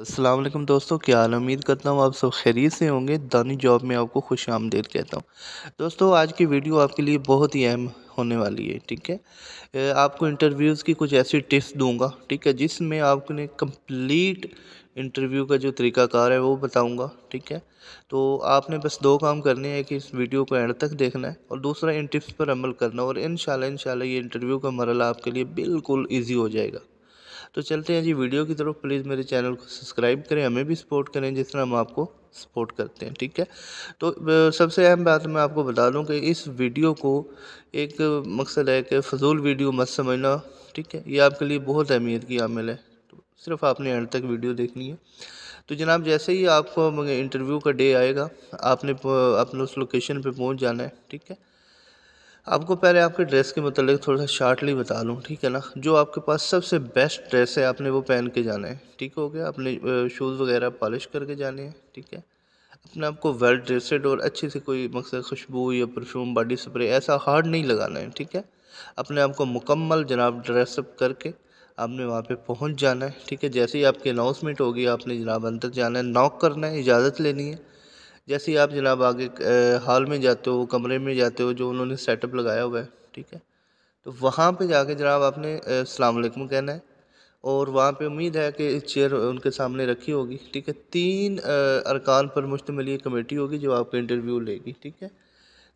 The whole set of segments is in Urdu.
السلام علیکم دوستو کیا حال امید کرتا ہوں آپ سب خیریت سے ہوں گے دانی جاب میں آپ کو خوش آمدید کہتا ہوں دوستو آج کی ویڈیو آپ کے لیے بہت ہی اہم ہونے والی ہے ٹھیک ہے آپ کو انٹرویوز کی کچھ ایسی ٹپس دوں گا ٹھیک ہے جس میں آپ نے کمپلیٹ انٹرویو کا جو طریقہ کار ہے وہ بتاؤں گا ٹھیک ہے تو آپ نے بس دو کام کرنے ہیں کہ اس ویڈیو کو اینڈ تک دیکھنا ہے اور دوسرا ان ٹپس پر عمل کرنا اور انشاءاللہ انشاءاللہ یہ انٹرویو کا مرحلہ آپ کے لیے بالکل ایزی ہو جائے گا تو چلتے ہیں جی ویڈیو کی طرف پلیز میرے چینل کو سبسکرائب کریں ہمیں بھی سپورٹ کریں جس طرح ہم آپ کو سپورٹ کرتے ہیں ٹھیک ہے تو سب سے اہم بات میں آپ کو بتا دوں کہ اس ویڈیو کو ایک مقصد ہے کہ فضول ویڈیو مت سمجھنا ٹھیک ہے یہ آپ کے لیے بہت اہمیت کی عامل ہے صرف آپ نے اینڈ تک ویڈیو دیکھنی ہے تو جناب جیسے ہی آپ کو انٹرویو کا ڈے آئے گا آپ نے اپنے اس لوکیشن پہ پہنچ جانا ہے ٹھیک ہے آپ کو پہلے آپ کے ڈریس کے متعلق تھوڑا سا شارٹلی بتا لوں ٹھیک ہے نا جو آپ کے پاس سب سے بیسٹ ڈریس ہے آپ نے وہ پہن کے جانا ہے ٹھیک ہو گیا آپ نے شوز وغیرہ پالش کر کے جانے ہیں ٹھیک ہے اپنے آپ کو ویل ڈریسڈ اور اچھی سے کوئی مقصد خوشبو یا پرفیوم باڈی سپرے ایسا ہارڈ نہیں لگانا ہے ٹھیک ہے اپنے آپ کو مکمل جناب ڈریس اپ کر کے آپ نے وہاں پہ پہنچ جانا ہے ٹھیک ہے جیسے ہی آپ کی اناؤنسمنٹ ہوگی آپ نے جناب اندر جانا ہے نوک کرنا ہے اجازت لینی ہے جیسے ہی آپ جناب آگے ہال میں جاتے ہو کمرے میں جاتے ہو جو انہوں نے سیٹ اپ لگایا ہوا ہے ٹھیک ہے تو وہاں پہ جا کے جناب آپ نے السلام علیکم کہنا ہے اور وہاں پہ امید ہے کہ چیئر ان کے سامنے رکھی ہوگی ٹھیک ہے تین ارکان پر مشتمل یہ کمیٹی ہوگی جو آپ کا انٹرویو لے گی ٹھیک ہے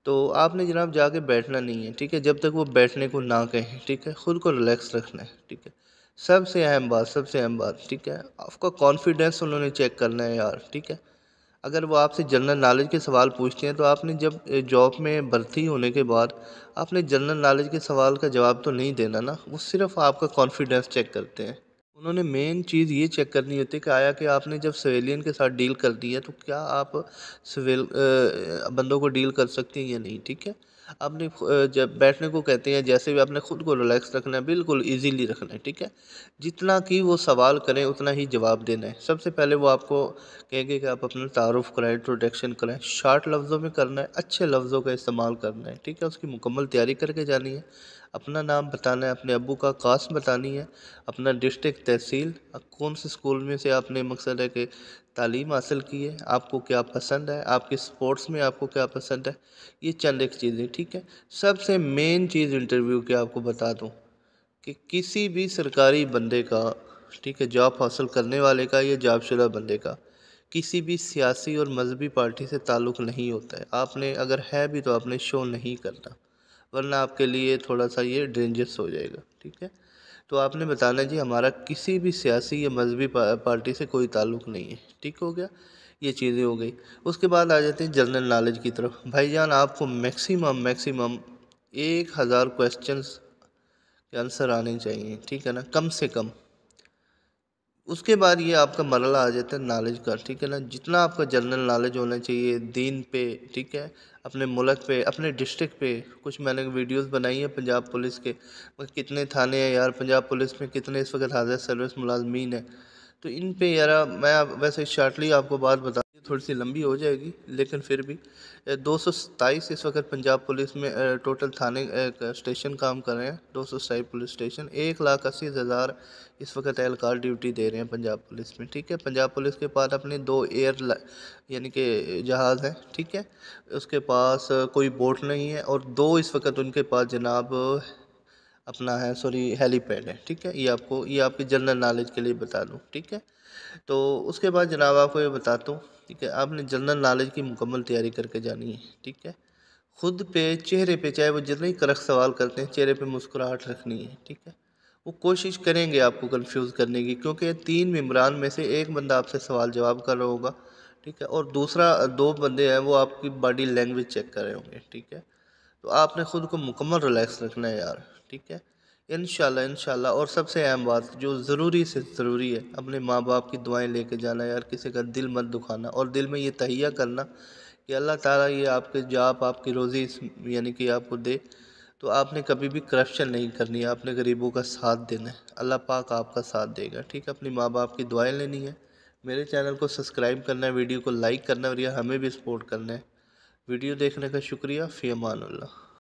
تو آپ نے جناب جا کے بیٹھنا نہیں ہے ٹھیک ہے جب تک وہ بیٹھنے کو نہ کہیں ٹھیک ہے خود کو ریلیکس رکھنا ہے ٹھیک ہے سب سے اہم بات سب سے اہم بات ٹھیک ہے آپ کا کانفیڈینس انہوں نے چیک کرنا ہے یار ٹھیک ہے اگر وہ آپ سے جنرل نالج کے سوال پوچھتے ہیں تو آپ نے جب جاب میں بھرتی ہونے کے بعد آپ نے جنرل نالج کے سوال کا جواب تو نہیں دینا نا وہ صرف آپ کا کانفیڈنس چیک کرتے ہیں انہوں نے مین چیز یہ چیک کرنی ہوتی ہے کہ آیا کہ آپ نے جب سویلین کے ساتھ ڈیل کر دی ہے تو کیا آپ سویل بندوں کو ڈیل کر سکتے ہیں یا نہیں ٹھیک ہے اپنی جب بیٹھنے کو کہتے ہیں جیسے بھی اپنے خود کو ریلیکس رکھنا ہے بالکل ایزیلی رکھنا ہے ٹھیک ہے جتنا کہ وہ سوال کریں اتنا ہی جواب دینا ہے سب سے پہلے وہ آپ کو کہیں گے کہ آپ اپنا تعارف کریں انٹروڈکشن کریں شارٹ لفظوں میں کرنا ہے اچھے لفظوں کا استعمال کرنا ہے ٹھیک ہے اس کی مکمل تیاری کر کے جانی ہے اپنا نام بتانا ہے اپنے ابو کا کاسٹ بتانی ہے اپنا ڈسٹرک تحصیل کون سے اسکول میں سے آپ نے مقصد ہے کہ تعلیم حاصل کی ہے آپ کو کیا پسند ہے آپ کے سپورٹس میں آپ کو کیا پسند ہے یہ چند ایک چیز ٹھیک ہے سب سے مین چیز انٹرویو کے آپ کو بتا دوں کہ کسی بھی سرکاری بندے کا ٹھیک ہے جاب حاصل کرنے والے کا یا جاب شدہ بندے کا کسی بھی سیاسی اور مذہبی پارٹی سے تعلق نہیں ہوتا ہے آپ نے اگر ہے بھی تو آپ نے شو نہیں کرنا ورنہ آپ کے لیے تھوڑا سا یہ ڈینجرس ہو جائے گا ٹھیک ہے تو آپ نے بتانا جی ہمارا کسی بھی سیاسی یا مذہبی پارٹی سے کوئی تعلق نہیں ہے ٹھیک ہو گیا یہ چیزیں ہو گئی اس کے بعد آ جاتے ہیں جنرل نالج کی طرف بھائی جان آپ کو میکسیمم میکسیمم ایک ہزار کویشچنس کے آنسر آنے چاہیے ٹھیک ہے نا کم سے کم اس کے بعد یہ آپ کا مرحلہ آ جاتا ہے نالج کا ٹھیک ہے نا جتنا آپ کا جنرل نالج ہونا چاہیے دین پہ ٹھیک ہے اپنے ملک پہ اپنے ڈسٹرک پہ کچھ میں نے ویڈیوز بنائی ہیں پنجاب پولیس کے کتنے تھانے ہیں یار پنجاب پولیس میں کتنے اس وقت حاضر سروس ملازمین ہیں تو ان پہ یار میں ویسے شارٹلی آپ کو بات بتا تھوڑی سی لمبی ہو جائے گی لیکن پھر بھی دو سو ستائیس اس وقت پنجاب پولیس میں ٹوٹل تھانے اسٹیشن کام کر رہے ہیں دو سو ستائیس پولیس اسٹیشن ایک لاکھ اسی ہزار اس وقت اہلکار ڈیوٹی دے رہے ہیں پنجاب پولیس میں ٹھیک ہے پنجاب پولیس کے پاس اپنے دو ایئر یعنی کہ جہاز ہیں ٹھیک ہے اس کے پاس کوئی بوٹ نہیں ہے اور دو اس وقت ان کے پاس جناب اپنا ہے سوری ہیلی پیڈ ہے ٹھیک ہے یہ آپ کو یہ آپ کی جنرل نالج کے لیے بتا دوں ٹھیک ہے تو اس کے بعد جناب آپ کو یہ دوں ٹھیک ہے آپ نے جنرل نالج کی مکمل تیاری کر کے جانی ہے ٹھیک ہے خود پہ چہرے پہ چاہے وہ جتنے ہی سوال کرتے ہیں چہرے پہ مسکراہٹ رکھنی ہے ٹھیک ہے وہ کوشش کریں گے آپ کو کنفیوز کرنے کی کیونکہ تین ممبران میں سے ایک بندہ آپ سے سوال جواب کر رہا ہوگا ٹھیک ہے اور دوسرا دو بندے ہیں وہ آپ کی باڈی لینگویج چیک کر رہے ہوں گے ٹھیک ہے تو آپ نے خود کو مکمل ریلیکس رکھنا ہے یار ٹھیک ہے انشاءاللہ انشاءاللہ اور سب سے اہم بات جو ضروری سے ضروری ہے اپنے ماں باپ کی دعائیں لے کے جانا یار کسی کا دل مت دکھانا اور دل میں یہ تہیا کرنا کہ اللہ تعالیٰ یہ آپ کے جاپ آپ کی روزی یعنی کہ آپ کو دے تو آپ نے کبھی بھی کرپشن نہیں کرنی ہے آپ نے غریبوں کا ساتھ دینا ہے اللہ پاک آپ کا ساتھ دے گا ٹھیک ہے اپنی ماں باپ کی دعائیں لینی ہے میرے چینل کو سبسکرائب کرنا ہے ویڈیو کو لائک کرنا ہے اور یہ ہمیں بھی سپورٹ کرنا ہے ویڈیو دیکھنے کا شکریہ فی امان اللہ